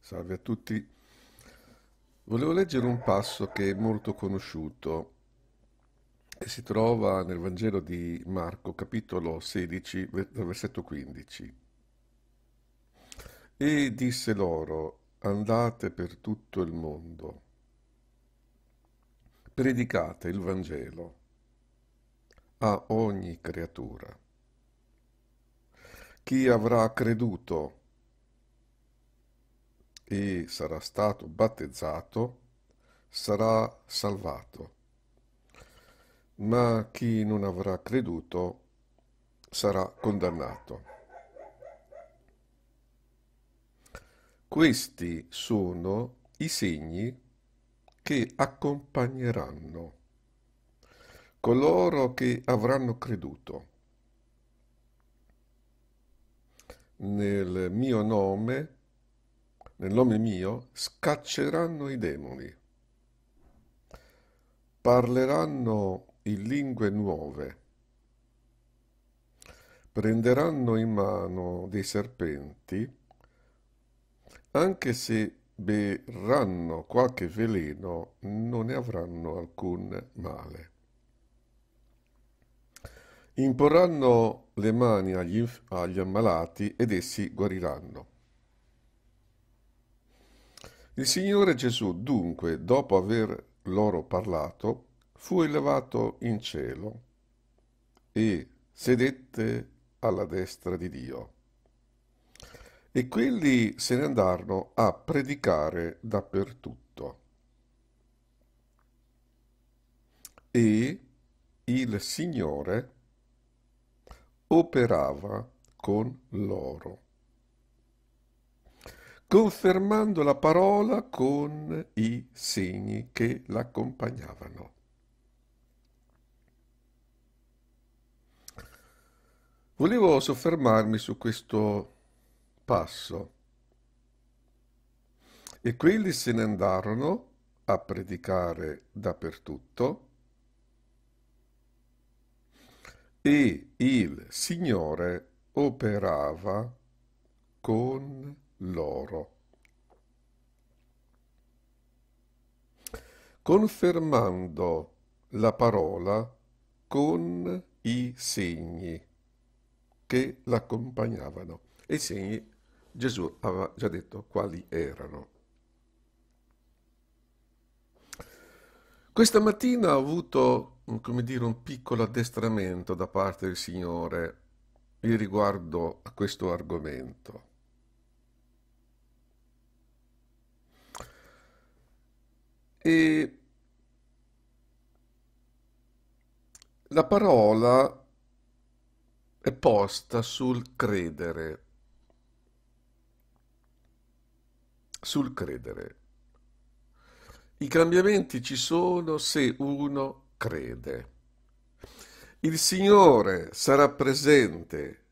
Salve a tutti. Volevo leggere un passo che è molto conosciuto che si trova nel Vangelo di Marco, capitolo 16, versetto 15. E disse loro, andate per tutto il mondo, predicate il Vangelo a ogni creatura. Chi avrà creduto e sarà stato battezzato sarà salvato ma chi non avrà creduto sarà condannato. Questi sono i segni che accompagneranno coloro che avranno creduto. Nel mio nome, nel nome mio, scacceranno i demoni, parleranno in lingue nuove. Prenderanno in mano dei serpenti, anche se berranno qualche veleno, non ne avranno alcun male. Imporranno le mani agli, agli ammalati ed essi guariranno. Il Signore Gesù, dunque, dopo aver loro parlato, fu elevato in cielo e sedette alla destra di Dio. E quelli se ne andarono a predicare dappertutto. E il Signore operava con loro, confermando la parola con i segni che l'accompagnavano. Volevo soffermarmi su questo passo. E quelli se ne andarono a predicare dappertutto e il Signore operava con loro. confermando la parola con i segni che l'accompagnavano. E i segni Gesù aveva già detto quali erano. Questa mattina ho avuto, come dire, un piccolo addestramento da parte del Signore riguardo a questo argomento. E la parola è posta sul credere. Sul credere. I cambiamenti ci sono se uno crede. Il Signore sarà presente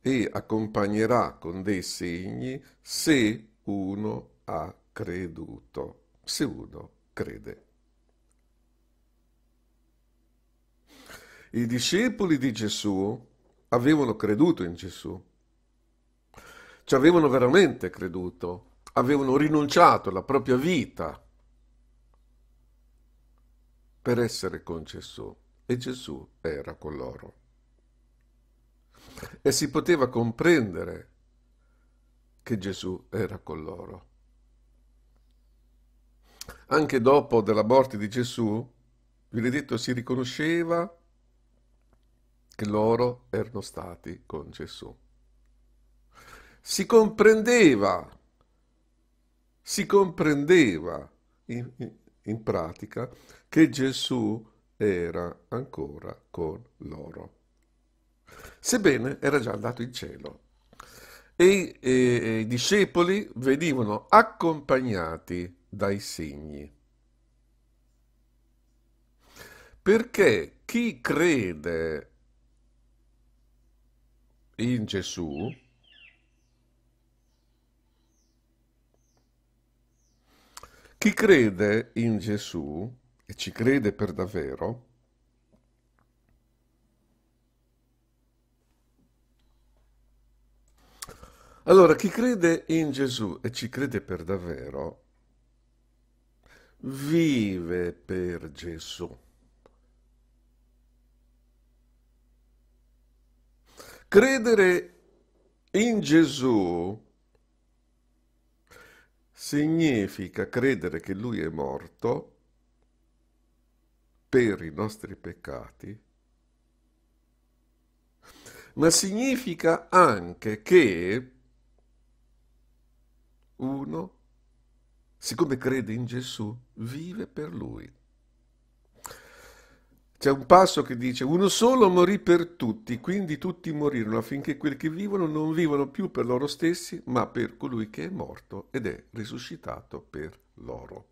e accompagnerà con dei segni se uno ha creduto, se uno crede. I discepoli di Gesù avevano creduto in Gesù, ci avevano veramente creduto, avevano rinunciato alla propria vita per essere con Gesù e Gesù era con loro. E si poteva comprendere che Gesù era con loro. Anche dopo della morte di Gesù, benedetto si riconosceva che loro erano stati con Gesù. Si comprendeva, si comprendeva in, in, pratica che Gesù era ancora con loro. Sebbene era già andato in cielo e, e, e i discepoli venivano accompagnati dai segni. Perché chi crede in Gesù Chi crede in Gesù e ci crede per davvero, allora chi crede in Gesù e ci crede per davvero, vive per Gesù. Credere in Gesù significa credere che Lui è morto per i nostri peccati, ma significa anche che uno, siccome crede in Gesù, vive per Lui. C'è un passo che dice uno solo morì per tutti, quindi tutti morirono affinché quelli che vivono non vivano più per loro stessi, ma per colui che è morto ed è risuscitato per loro.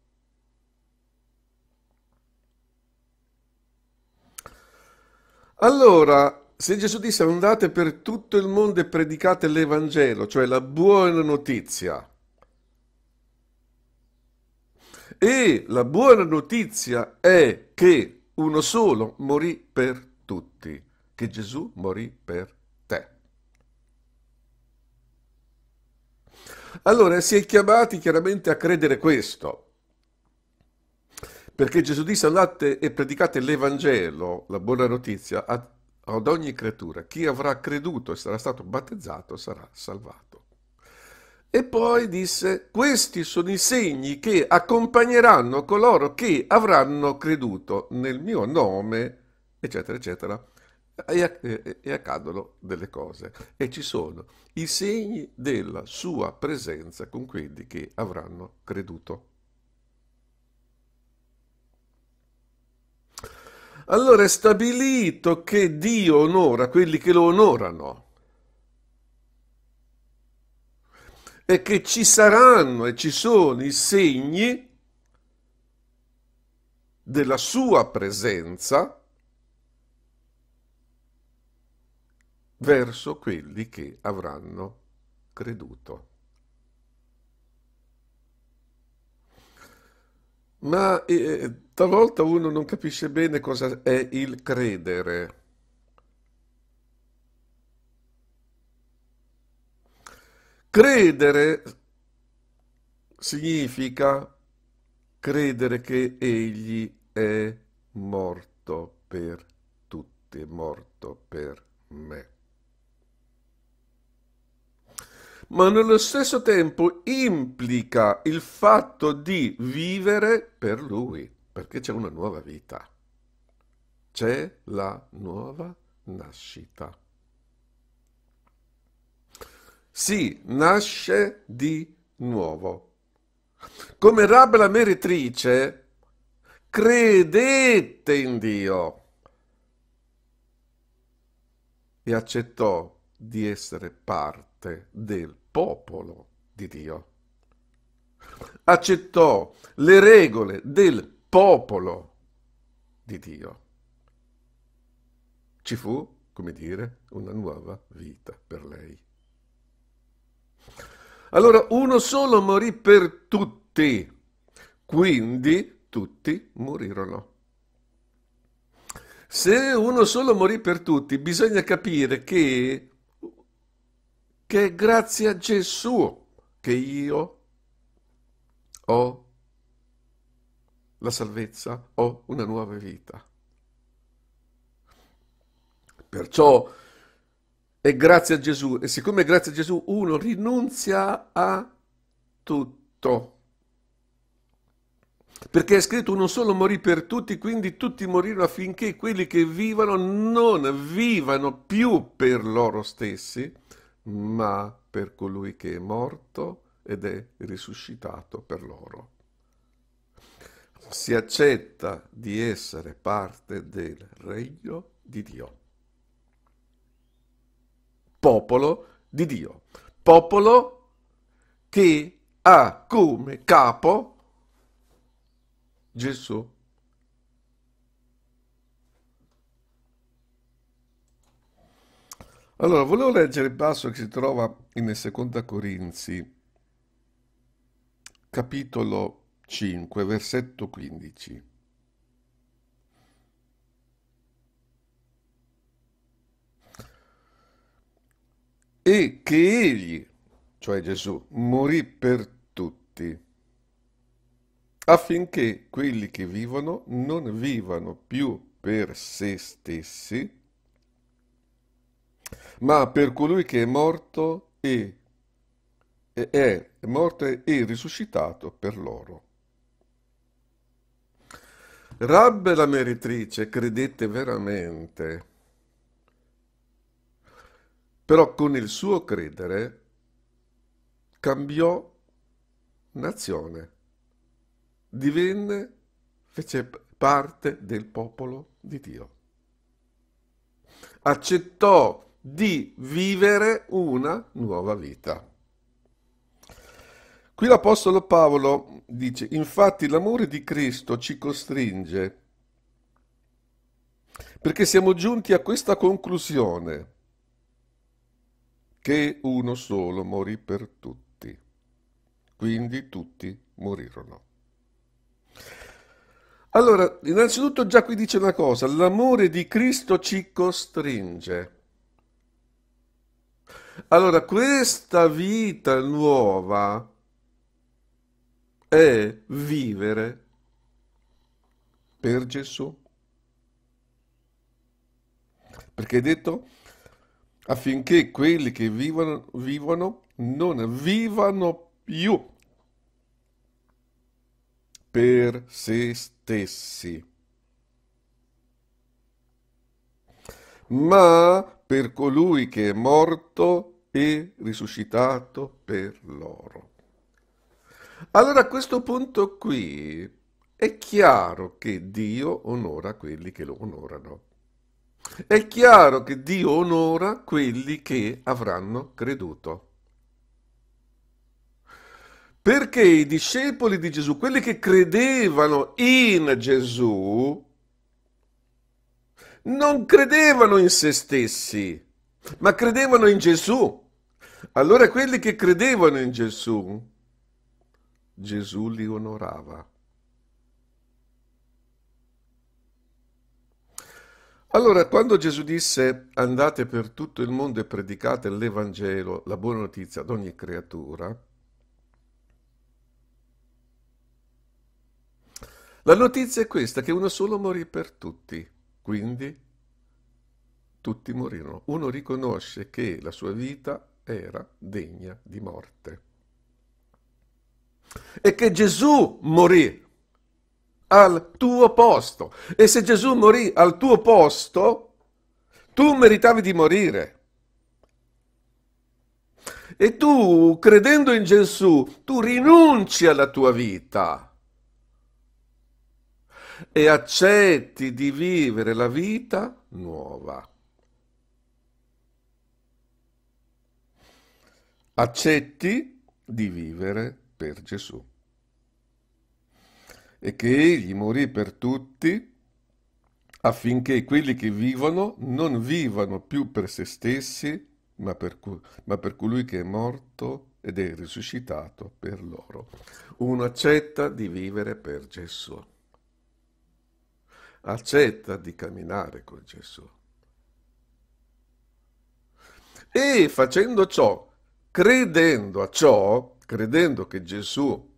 Allora, se Gesù disse andate per tutto il mondo e predicate l'Evangelo, cioè la buona notizia, e la buona notizia è che uno solo morì per tutti, che Gesù morì per te. Allora si è chiamati chiaramente a credere questo, perché Gesù disse andate e predicate l'Evangelo, la buona notizia, ad ogni creatura. Chi avrà creduto e sarà stato battezzato sarà salvato. E poi disse, questi sono i segni che accompagneranno coloro che avranno creduto nel mio nome, eccetera, eccetera. E, e accadono delle cose. E ci sono i segni della sua presenza con quelli che avranno creduto. Allora è stabilito che Dio onora quelli che lo onorano. perché ci saranno e ci sono i segni della sua presenza verso quelli che avranno creduto. Ma eh, talvolta uno non capisce bene cosa è il credere. Credere significa credere che egli è morto per tutti, morto per me. Ma nello stesso tempo implica il fatto di vivere per lui, perché c'è una nuova vita. C'è la nuova nascita si nasce di nuovo. Come Rab la meretrice, credette in Dio e accettò di essere parte del popolo di Dio. Accettò le regole del popolo di Dio. Ci fu, come dire, una nuova vita per lei. Allora uno solo morì per tutti, quindi tutti morirono. Se uno solo morì per tutti, bisogna capire che, che è grazie a Gesù che io ho la salvezza, ho una nuova vita. Perciò è grazie a Gesù. E siccome è grazie a Gesù, uno rinunzia a tutto. Perché è scritto uno solo morì per tutti, quindi tutti morirono affinché quelli che vivono non vivano più per loro stessi, ma per colui che è morto ed è risuscitato per loro. Si accetta di essere parte del regno di Dio popolo di Dio, popolo che ha come capo Gesù. Allora, volevo leggere il passo che si trova in Seconda Corinzi, capitolo 5, versetto 15. e che egli, cioè Gesù, morì per tutti, affinché quelli che vivono non vivano più per se stessi, ma per colui che è morto e è morto e risuscitato per loro. Rabbe la meretrice, credette veramente però con il suo credere cambiò nazione, divenne, fece parte del popolo di Dio. Accettò di vivere una nuova vita. Qui l'Apostolo Paolo dice, infatti l'amore di Cristo ci costringe, perché siamo giunti a questa conclusione che uno solo morì per tutti. Quindi tutti morirono. Allora, innanzitutto già qui dice una cosa, l'amore di Cristo ci costringe. Allora, questa vita nuova è vivere per Gesù. Perché è detto affinché quelli che vivono, vivono non vivano più per se stessi, ma per colui che è morto e risuscitato per loro. Allora a questo punto qui è chiaro che Dio onora quelli che lo onorano. È chiaro che Dio onora quelli che avranno creduto. Perché i discepoli di Gesù, quelli che credevano in Gesù, non credevano in se stessi, ma credevano in Gesù. Allora quelli che credevano in Gesù, Gesù li onorava. Allora, quando Gesù disse andate per tutto il mondo e predicate l'Evangelo, la buona notizia ad ogni creatura, la notizia è questa, che uno solo morì per tutti, quindi tutti morirono. Uno riconosce che la sua vita era degna di morte e che Gesù morì al tuo posto. E se Gesù morì al tuo posto, tu meritavi di morire. E tu, credendo in Gesù, tu rinunci alla tua vita e accetti di vivere la vita nuova. Accetti di vivere per Gesù e che egli morì per tutti affinché quelli che vivono non vivano più per se stessi, ma per, ma per colui che è morto ed è risuscitato per loro. Uno accetta di vivere per Gesù, accetta di camminare con Gesù. E facendo ciò, credendo a ciò, credendo che Gesù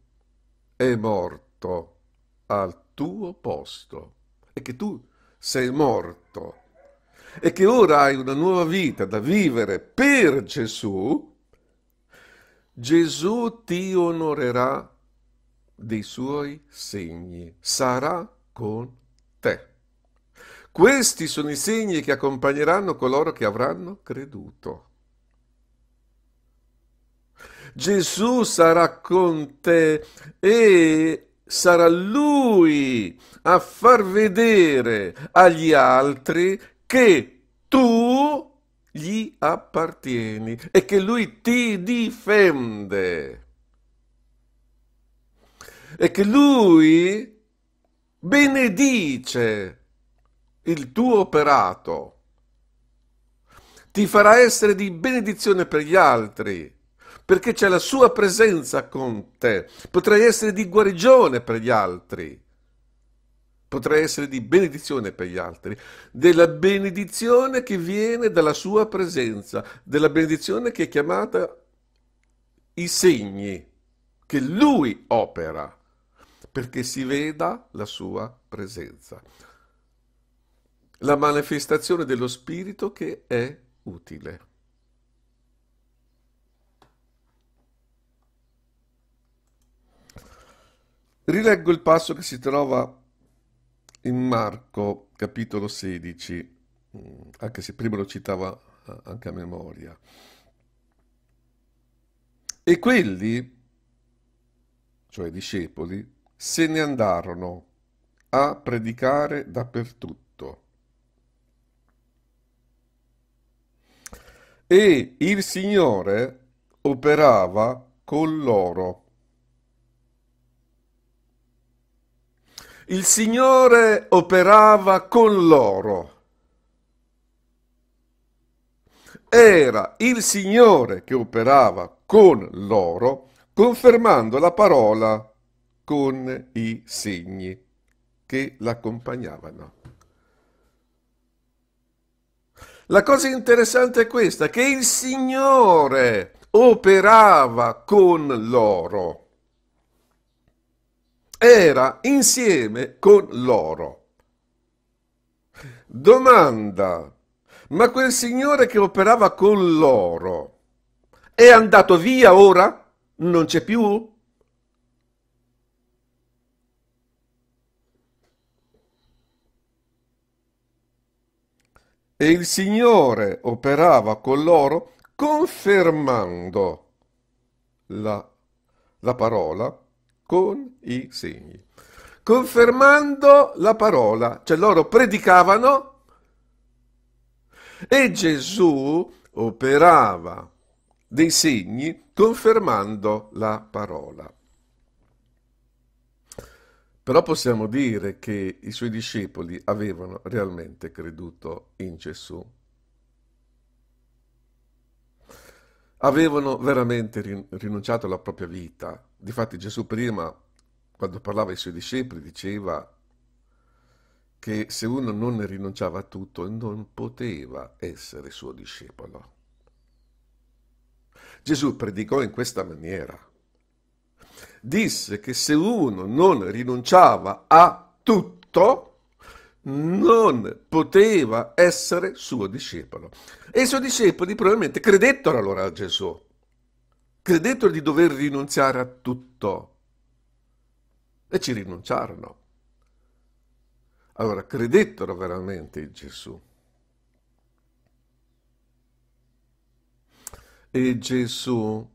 è morto al tuo posto e che tu sei morto e che ora hai una nuova vita da vivere per Gesù, Gesù ti onorerà dei suoi segni, sarà con te. Questi sono i segni che accompagneranno coloro che avranno creduto. Gesù sarà con te e sarà lui a far vedere agli altri che tu gli appartieni e che lui ti difende e che lui benedice il tuo operato, ti farà essere di benedizione per gli altri perché c'è la sua presenza con te. Potrai essere di guarigione per gli altri, potrai essere di benedizione per gli altri, della benedizione che viene dalla sua presenza, della benedizione che è chiamata i segni che lui opera perché si veda la sua presenza. La manifestazione dello Spirito che è utile. Rileggo il passo che si trova in Marco, capitolo 16, mm, anche se prima lo citava eh, anche a memoria. E quelli, cioè i discepoli, se ne andarono a predicare dappertutto. E il Signore operava con loro. Il Signore operava con loro. Era il Signore che operava con loro, confermando la parola con i segni che l'accompagnavano. La cosa interessante è questa, che il Signore operava con loro era insieme con loro. Domanda, ma quel signore che operava con loro è andato via ora? Non c'è più? E il Signore operava con loro confermando la, la parola con i segni, confermando la parola, cioè loro predicavano e Gesù operava dei segni confermando la parola. Però possiamo dire che i suoi discepoli avevano realmente creduto in Gesù. avevano veramente rinunciato alla propria vita. Difatti Gesù prima, quando parlava ai suoi discepoli, diceva che se uno non ne rinunciava a tutto non poteva essere suo discepolo. Gesù predicò in questa maniera. Disse che se uno non rinunciava a tutto, non poteva essere suo discepolo. E i suoi discepoli probabilmente credettero allora a Gesù, credettero di dover rinunciare a tutto e ci rinunciarono. Allora credettero veramente in Gesù. E Gesù,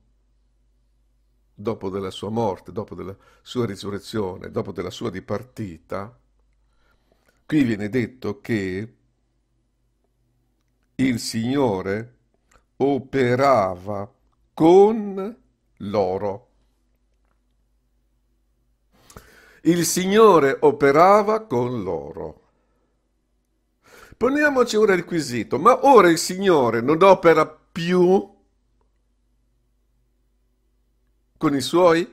dopo della sua morte, dopo della sua risurrezione, dopo della sua dipartita, Qui viene detto che il Signore operava con loro. Il Signore operava con loro. Poniamoci ora il quesito, ma ora il Signore non opera più con i suoi?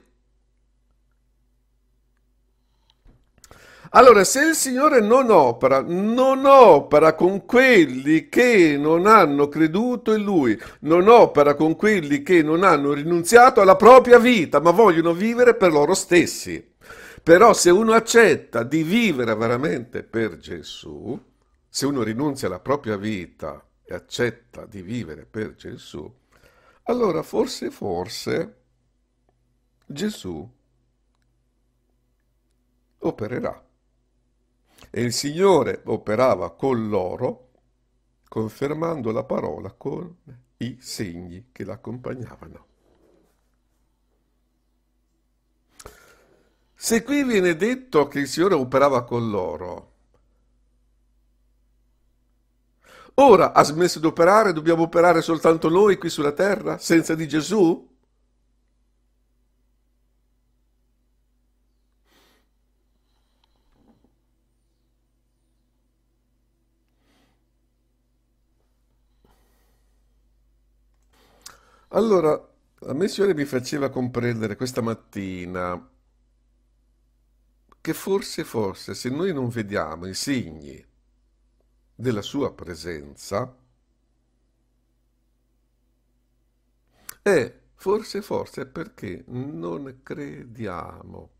Allora, se il Signore non opera, non opera con quelli che non hanno creduto in Lui, non opera con quelli che non hanno rinunziato alla propria vita, ma vogliono vivere per loro stessi. Però se uno accetta di vivere veramente per Gesù, se uno rinuncia alla propria vita e accetta di vivere per Gesù, allora forse, forse Gesù opererà. E il Signore operava con loro, confermando la parola con i segni che l'accompagnavano. Se qui viene detto che il Signore operava con loro, ora ha smesso di operare, dobbiamo operare soltanto noi qui sulla terra, senza di Gesù? Allora, la missione mi faceva comprendere questa mattina che forse, forse, se noi non vediamo i segni della sua presenza, è eh, forse, forse perché non crediamo.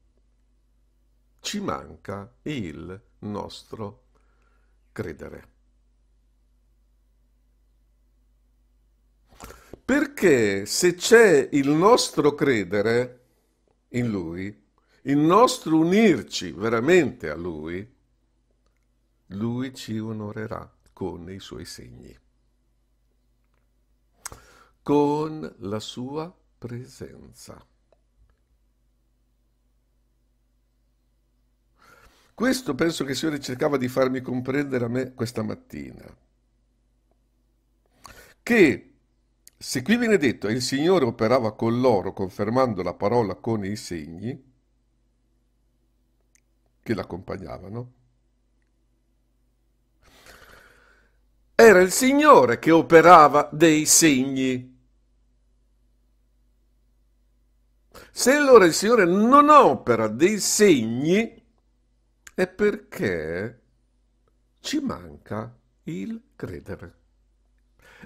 Ci manca il nostro credere. Perché se c'è il nostro credere in Lui, il nostro unirci veramente a Lui, Lui ci onorerà con i suoi segni, con la sua presenza. Questo penso che il Signore cercava di farmi comprendere a me questa mattina, che se qui viene detto e il Signore operava con loro confermando la parola con i segni che l'accompagnavano, era il Signore che operava dei segni. Se allora il Signore non opera dei segni, è perché ci manca il credere.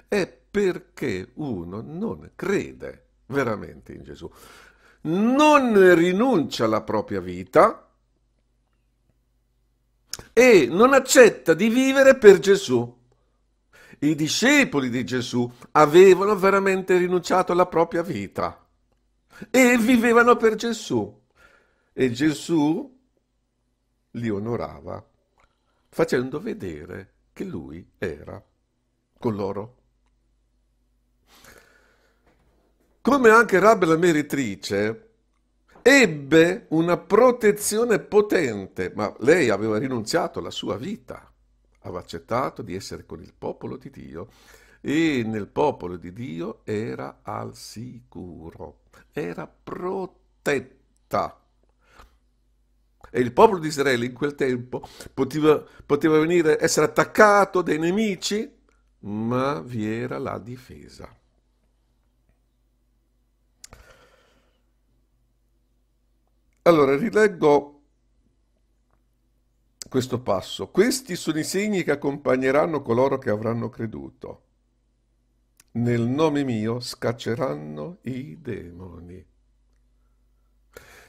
È perché uno non crede veramente in Gesù, non rinuncia alla propria vita e non accetta di vivere per Gesù. I discepoli di Gesù avevano veramente rinunciato alla propria vita e vivevano per Gesù e Gesù li onorava facendo vedere che lui era con loro. come anche Rab la meretrice, ebbe una protezione potente, ma lei aveva rinunziato alla sua vita, aveva accettato di essere con il popolo di Dio e nel popolo di Dio era al sicuro, era protetta. E il popolo di Israele in quel tempo poteva, poteva venire, essere attaccato dai nemici, ma vi era la difesa. Allora, rileggo questo passo. Questi sono i segni che accompagneranno coloro che avranno creduto. Nel nome mio scacceranno i demoni.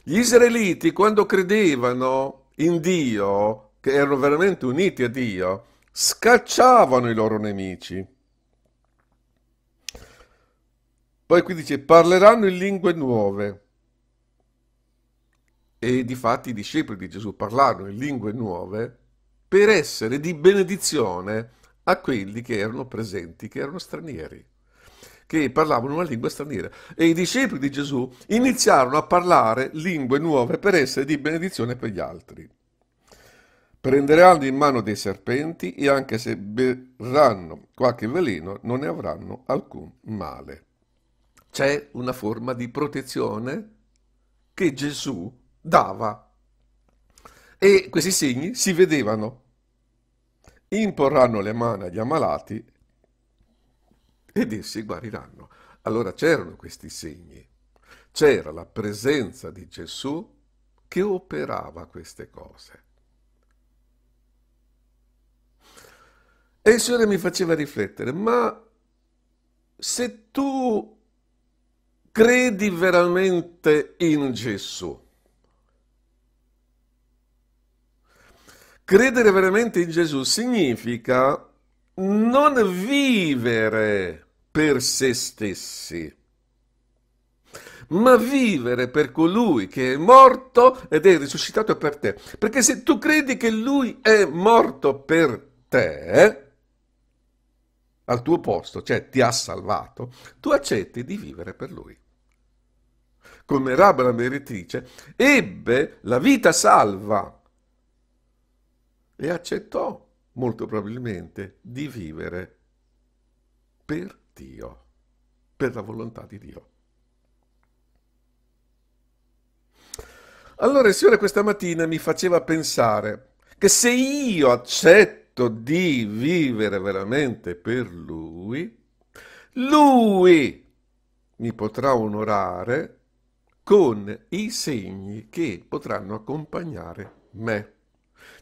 Gli israeliti, quando credevano in Dio, che erano veramente uniti a Dio, scacciavano i loro nemici. Poi qui dice, parleranno in lingue nuove e difatti i discepoli di Gesù parlarono in lingue nuove per essere di benedizione a quelli che erano presenti, che erano stranieri, che parlavano una lingua straniera. E i discepoli di Gesù iniziarono a parlare lingue nuove per essere di benedizione per gli altri. Prenderanno in mano dei serpenti e anche se berranno qualche veleno non ne avranno alcun male. C'è una forma di protezione che Gesù dava. E questi segni si vedevano. Imporranno le mani agli ammalati ed essi guariranno. Allora c'erano questi segni, c'era la presenza di Gesù che operava queste cose. E il Signore mi faceva riflettere, ma se tu credi veramente in Gesù, Credere veramente in Gesù significa non vivere per se stessi, ma vivere per colui che è morto ed è risuscitato per te. Perché se tu credi che lui è morto per te, al tuo posto, cioè ti ha salvato, tu accetti di vivere per lui. Come Rabba la meretrice ebbe la vita salva e accettò, molto probabilmente, di vivere per Dio, per la volontà di Dio. Allora il Signore questa mattina mi faceva pensare che se io accetto di vivere veramente per Lui, Lui mi potrà onorare con i segni che potranno accompagnare me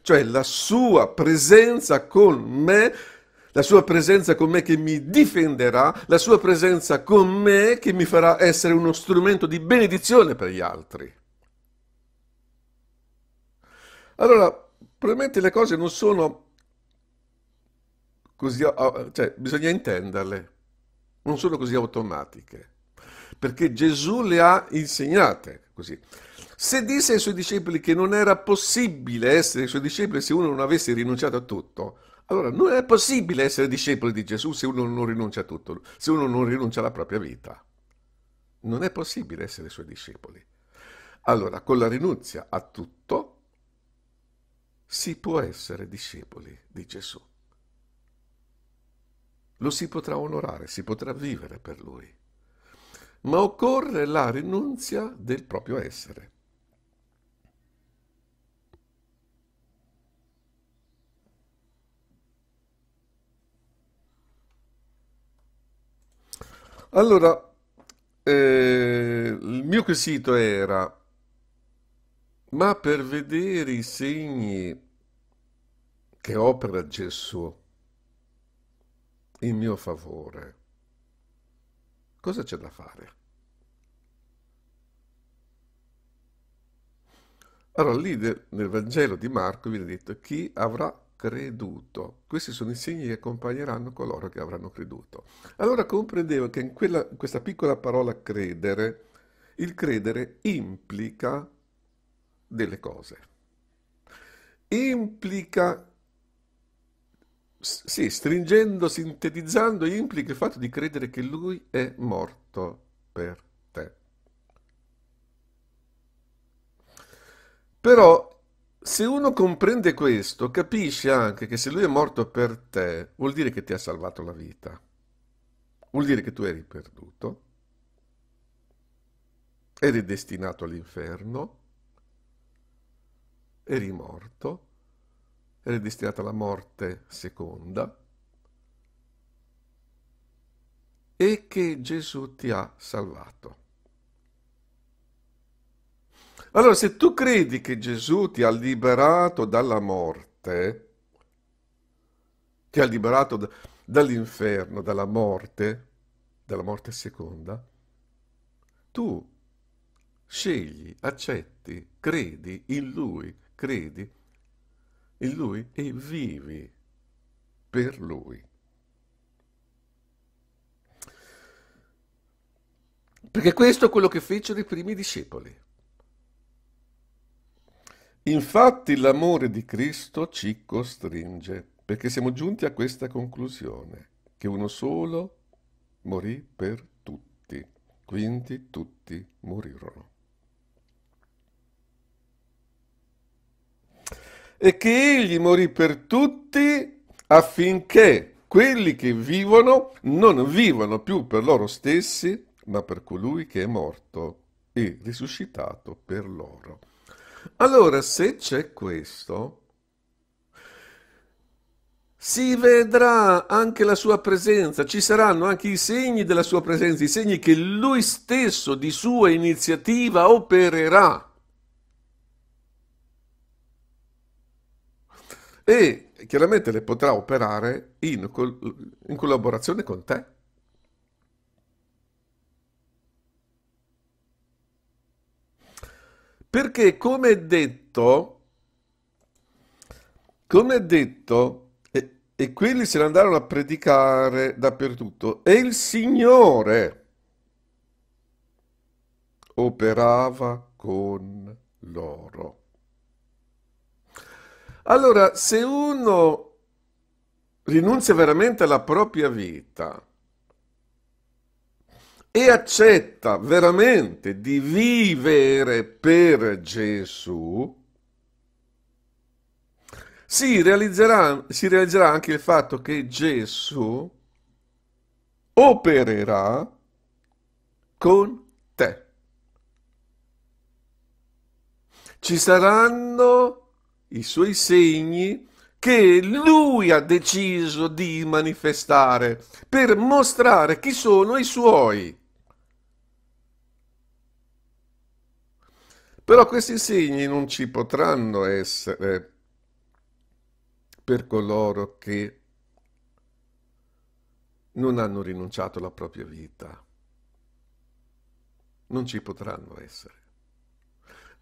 cioè la sua presenza con me, la sua presenza con me che mi difenderà, la sua presenza con me che mi farà essere uno strumento di benedizione per gli altri. Allora, probabilmente le cose non sono così, ah, cioè bisogna intenderle, non sono così automatiche, perché Gesù le ha insegnate così. Se disse ai suoi discepoli che non era possibile essere i suoi discepoli se uno non avesse rinunciato a tutto, allora non è possibile essere discepoli di Gesù se uno non rinuncia a tutto, se uno non rinuncia alla propria vita. Non è possibile essere i suoi discepoli. Allora, con la rinuncia a tutto, si può essere discepoli di Gesù. Lo si potrà onorare, si potrà vivere per lui ma occorre la rinunzia del proprio essere. Allora, eh, il mio quesito era, ma per vedere i segni che opera Gesù in mio favore, cosa c'è da fare? Allora, lì nel Vangelo di Marco viene detto chi avrà creduto. Questi sono i segni che accompagneranno coloro che avranno creduto. Allora comprendevo che in, quella, questa piccola parola credere, il credere implica delle cose. Implica, sì, stringendo, sintetizzando, implica il fatto di credere che lui è morto per te. Però se uno comprende questo, capisce anche che se lui è morto per te, vuol dire che ti ha salvato la vita. Vuol dire che tu eri perduto, eri destinato all'inferno, eri morto, eri destinato alla morte seconda e che Gesù ti ha salvato. Allora, se tu credi che Gesù ti ha liberato dalla morte, ti ha liberato da- dall'inferno, dalla morte, dalla morte seconda, tu scegli, accetti, credi in Lui, credi in Lui e vivi per Lui. Perché questo è quello che fecero i primi discepoli. Infatti l'amore di Cristo ci costringe, perché siamo giunti a questa conclusione, che uno solo morì per tutti, quindi tutti morirono. E che egli morì per tutti affinché quelli che vivono non vivano più per loro stessi, ma per colui che è morto e risuscitato per loro. Allora, se c'è questo, si vedrà anche la sua presenza, ci saranno anche i segni della sua presenza, i segni che lui stesso di sua iniziativa opererà. E chiaramente le potrà operare in, in collaborazione con te. Perché come detto, come detto, e, e quelli se ne andarono a predicare dappertutto, e il Signore operava con loro. Allora, se uno rinuncia veramente alla propria vita, e accetta veramente di vivere per Gesù, si realizzerà, si realizzerà anche il fatto che Gesù opererà con te. Ci saranno i suoi segni che lui ha deciso di manifestare per mostrare chi sono i suoi. Però questi segni non ci potranno essere per coloro che non hanno rinunciato alla propria vita. Non ci potranno essere.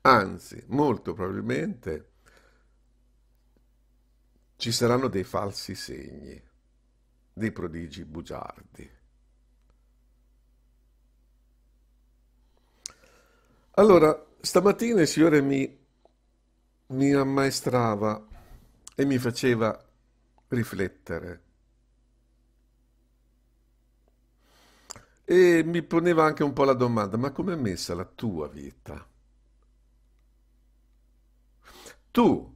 Anzi, molto probabilmente ci saranno dei falsi segni, dei prodigi bugiardi. Allora, stamattina il Signore mi, mi ammaestrava e mi faceva riflettere. E mi poneva anche un po' la domanda, ma com'è messa la tua vita? Tu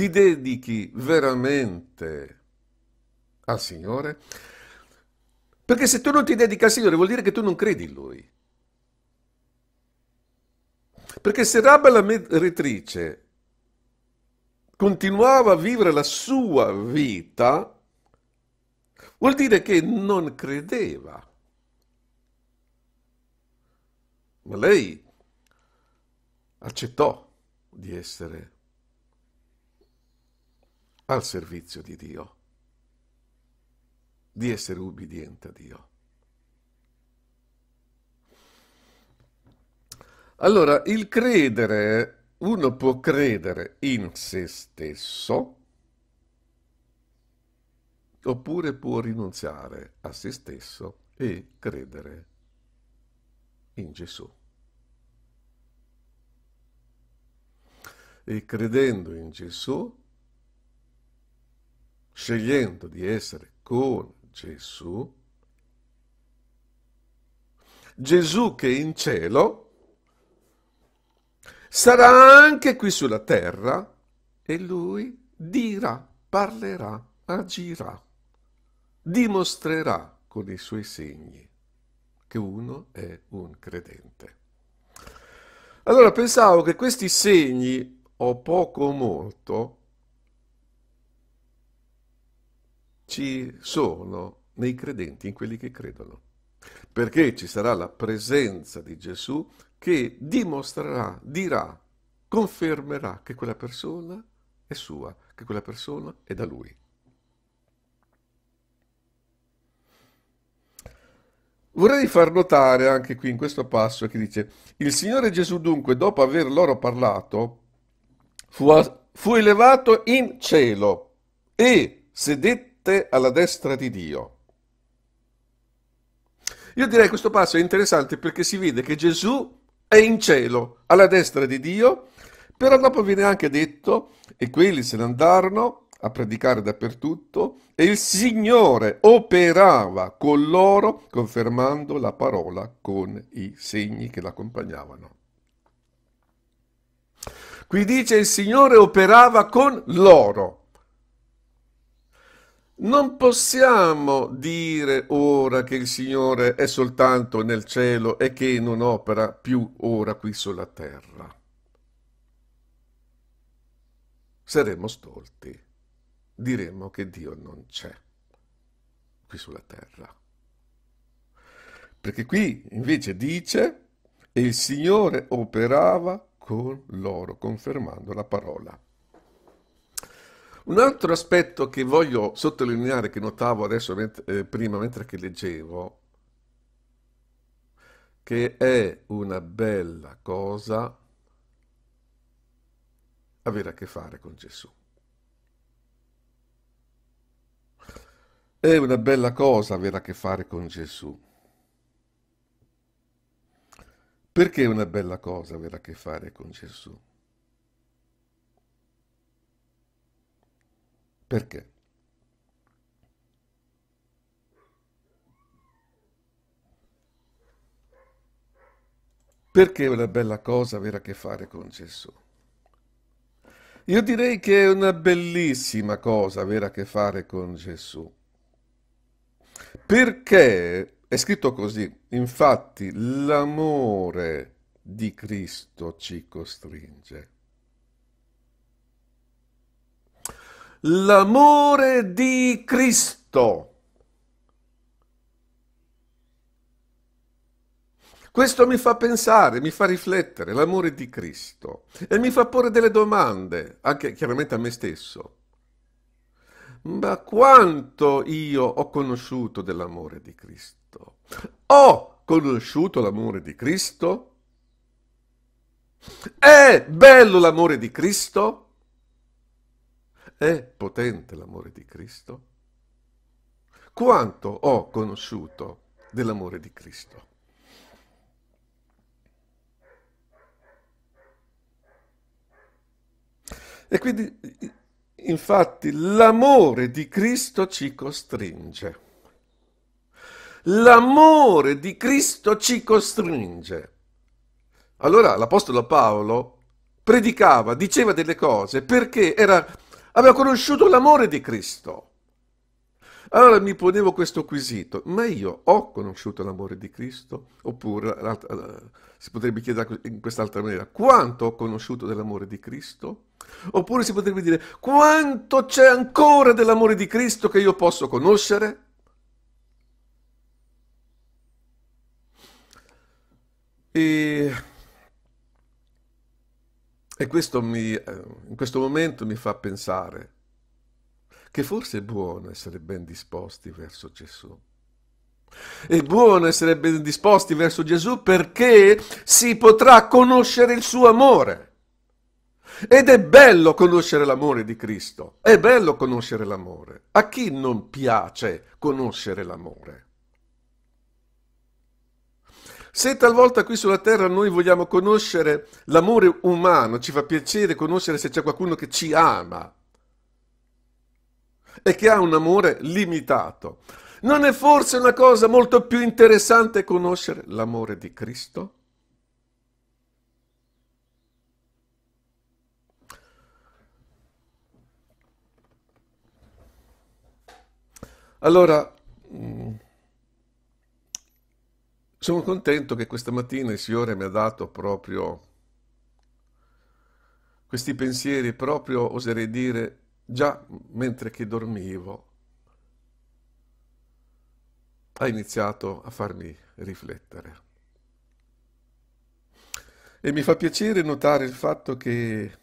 ti dedichi veramente al Signore? Perché se tu non ti dedichi al Signore vuol dire che tu non credi in Lui. Perché se Rabba la meretrice continuava a vivere la sua vita, vuol dire che non credeva. Ma lei accettò di essere al servizio di Dio, di essere ubbidiente a Dio. Allora, il credere, uno può credere in se stesso, oppure può rinunziare a se stesso e credere in Gesù. E credendo in Gesù scegliendo di essere con Gesù, Gesù che è in cielo sarà anche qui sulla terra e lui dirà, parlerà, agirà, dimostrerà con i suoi segni che uno è un credente. Allora pensavo che questi segni, o poco o molto, ci sono nei credenti, in quelli che credono. Perché ci sarà la presenza di Gesù che dimostrerà, dirà, confermerà che quella persona è sua, che quella persona è da lui. Vorrei far notare anche qui in questo passo che dice, il Signore Gesù dunque, dopo aver loro parlato, fu, fu elevato in cielo e sedette te alla destra di Dio. Io direi che questo passo è interessante perché si vede che Gesù è in cielo, alla destra di Dio, però dopo viene anche detto, e quelli se ne andarono a predicare dappertutto, e il Signore operava con loro, confermando la parola con i segni che l'accompagnavano. Qui dice il Signore operava con loro. Non possiamo dire ora che il Signore è soltanto nel cielo e che non opera più ora qui sulla terra. Saremmo stolti, diremmo che Dio non c'è qui sulla terra. Perché qui invece dice, e il Signore operava con loro, confermando la parola. Un altro aspetto che voglio sottolineare, che notavo adesso eh, prima mentre che leggevo, che è una bella cosa avere a che fare con Gesù. È una bella cosa avere a che fare con Gesù. Perché è una bella cosa avere a che fare con Gesù? Perché? Perché è una bella cosa avere a che fare con Gesù? Io direi che è una bellissima cosa avere a che fare con Gesù. Perché è scritto così, infatti l'amore di Cristo ci costringe. l'amore di Cristo. Questo mi fa pensare, mi fa riflettere, l'amore di Cristo e mi fa porre delle domande, anche chiaramente a me stesso. Ma quanto io ho conosciuto dell'amore di Cristo? Ho conosciuto l'amore di Cristo? È bello l'amore di Cristo? è potente l'amore di Cristo? Quanto ho conosciuto dell'amore di Cristo? E quindi, infatti, l'amore di Cristo ci costringe. L'amore di Cristo ci costringe. Allora l'Apostolo Paolo predicava, diceva delle cose perché era Aveva conosciuto l'amore di Cristo. Allora mi ponevo questo quesito, ma io ho conosciuto l'amore di Cristo? Oppure, eh, si potrebbe chiedere in quest'altra maniera, quanto ho conosciuto dell'amore di Cristo? Oppure si potrebbe dire, quanto c'è ancora dell'amore di Cristo che io posso conoscere? E e questo mi, eh, in questo momento mi fa pensare che forse è buono essere ben disposti verso Gesù. È buono essere ben disposti verso Gesù perché si potrà conoscere il suo amore. Ed è bello conoscere l'amore di Cristo, è bello conoscere l'amore. A chi non piace conoscere l'amore? Se talvolta qui sulla Terra noi vogliamo conoscere l'amore umano, ci fa piacere conoscere se c'è qualcuno che ci ama e che ha un amore limitato, non è forse una cosa molto più interessante conoscere l'amore di Cristo? Allora, mm, sono contento che questa mattina il Signore mi ha dato proprio questi pensieri, proprio oserei dire già mentre che dormivo. Ha iniziato a farmi riflettere. E mi fa piacere notare il fatto che,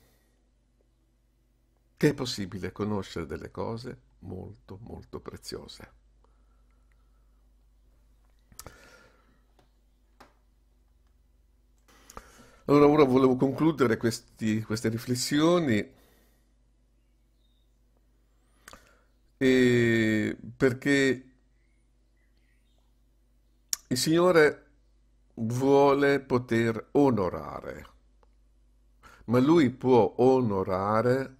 che è possibile conoscere delle cose molto, molto preziose. Allora, ora volevo concludere questi- queste riflessioni e- perché il Signore vuole poter onorare, ma Lui può onorare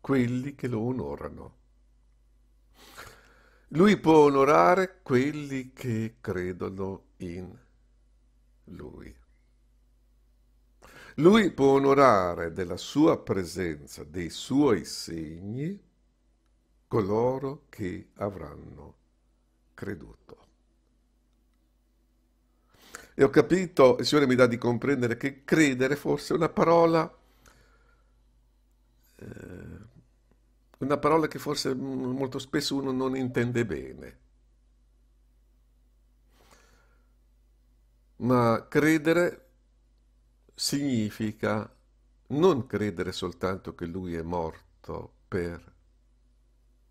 quelli che lo onorano. Lui può onorare quelli che credono in Lui. Lui può onorare della sua presenza, dei suoi segni, coloro che avranno creduto. E ho capito, il Signore mi dà di comprendere che credere forse è una parola, eh, una parola che forse molto spesso uno non intende bene. Ma credere significa non credere soltanto che lui è morto per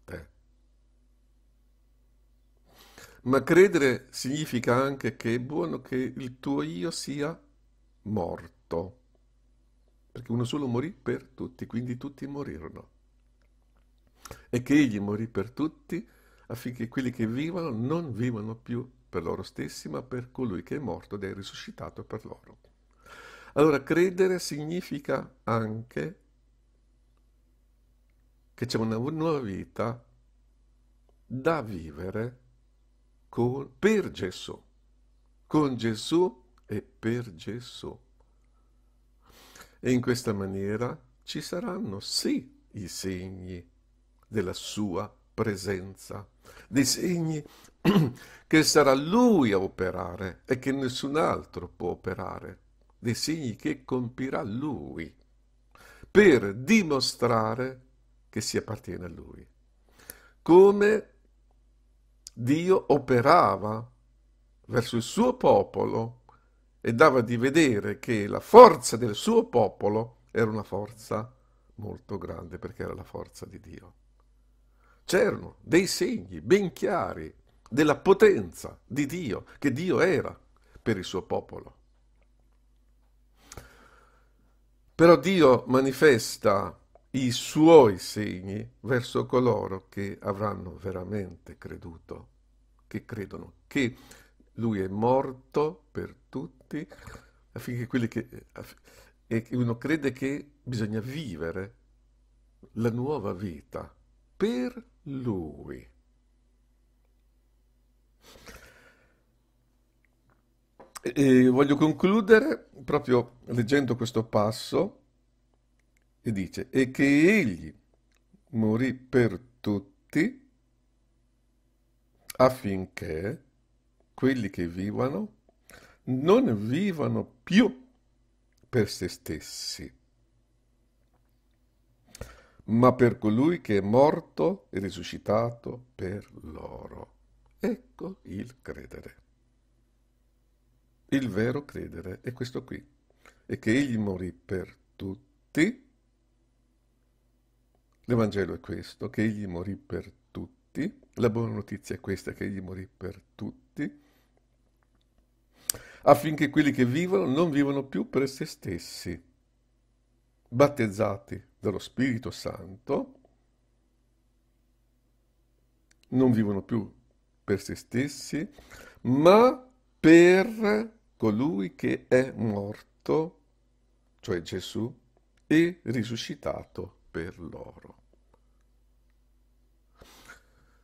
te, ma credere significa anche che è buono che il tuo io sia morto, perché uno solo morì per tutti, quindi tutti morirono, e che egli morì per tutti affinché quelli che vivono non vivano più per loro stessi, ma per colui che è morto ed è risuscitato per loro. Allora, credere significa anche che c'è una nuova vita da vivere con, per Gesù, con Gesù e per Gesù. E in questa maniera ci saranno sì i segni della sua presenza, dei segni che sarà lui a operare e che nessun altro può operare dei segni che compirà lui, per dimostrare che si appartiene a lui. Come Dio operava verso il suo popolo e dava di vedere che la forza del suo popolo era una forza molto grande perché era la forza di Dio. C'erano dei segni ben chiari della potenza di Dio, che Dio era per il suo popolo. Però Dio manifesta i suoi segni verso coloro che avranno veramente creduto, che credono che lui è morto per tutti, affinché quelli che... e uno crede che bisogna vivere la nuova vita per lui. E voglio concludere proprio leggendo questo passo e dice, e che egli morì per tutti affinché quelli che vivono non vivano più per se stessi, ma per colui che è morto e risuscitato per loro. Ecco il credere. Il vero credere è questo qui, e che egli morì per tutti. L'Evangelo è questo, che egli morì per tutti. La buona notizia è questa, che egli morì per tutti, affinché quelli che vivono non vivano più per se stessi, battezzati dallo Spirito Santo, non vivono più per se stessi, ma per colui che è morto, cioè Gesù, e risuscitato per loro.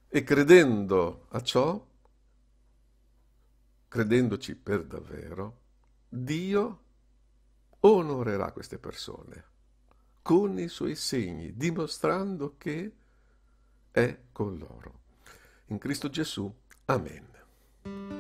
E credendo a ciò, credendoci per davvero, Dio onorerà queste persone con i suoi segni, dimostrando che è con loro. In Cristo Gesù. Amen.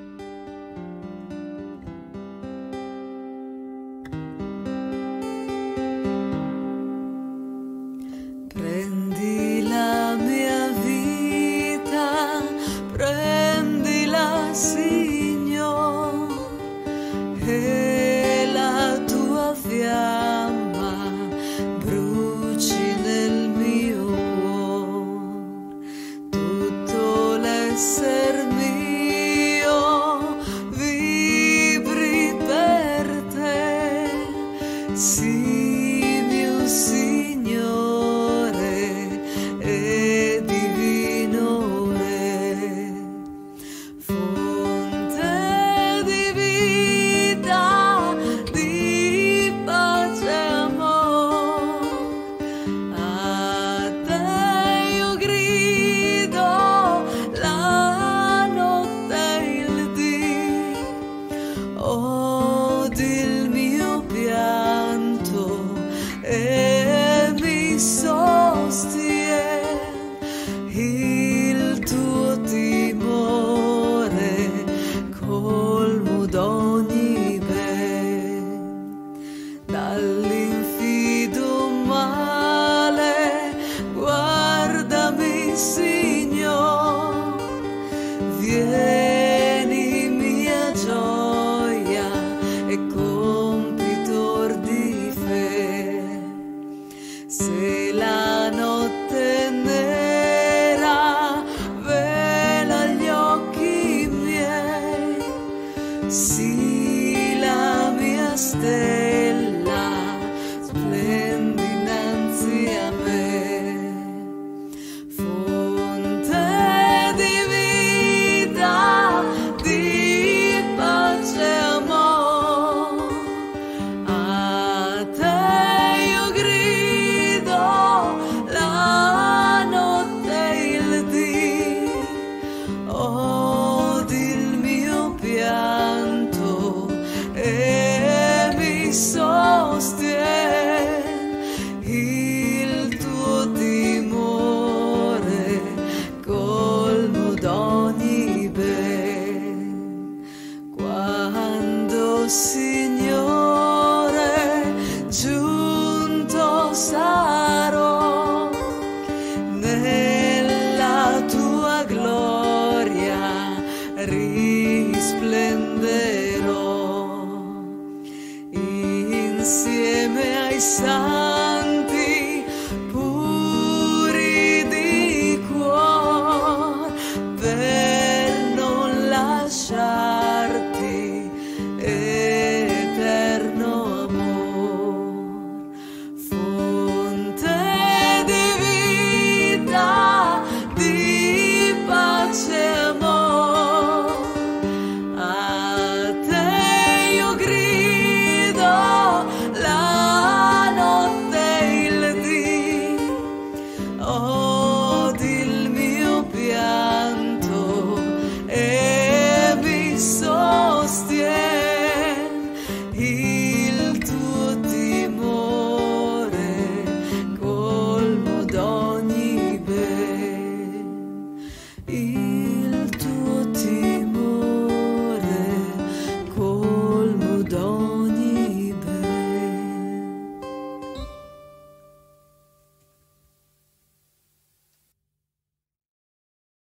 Cuando sí.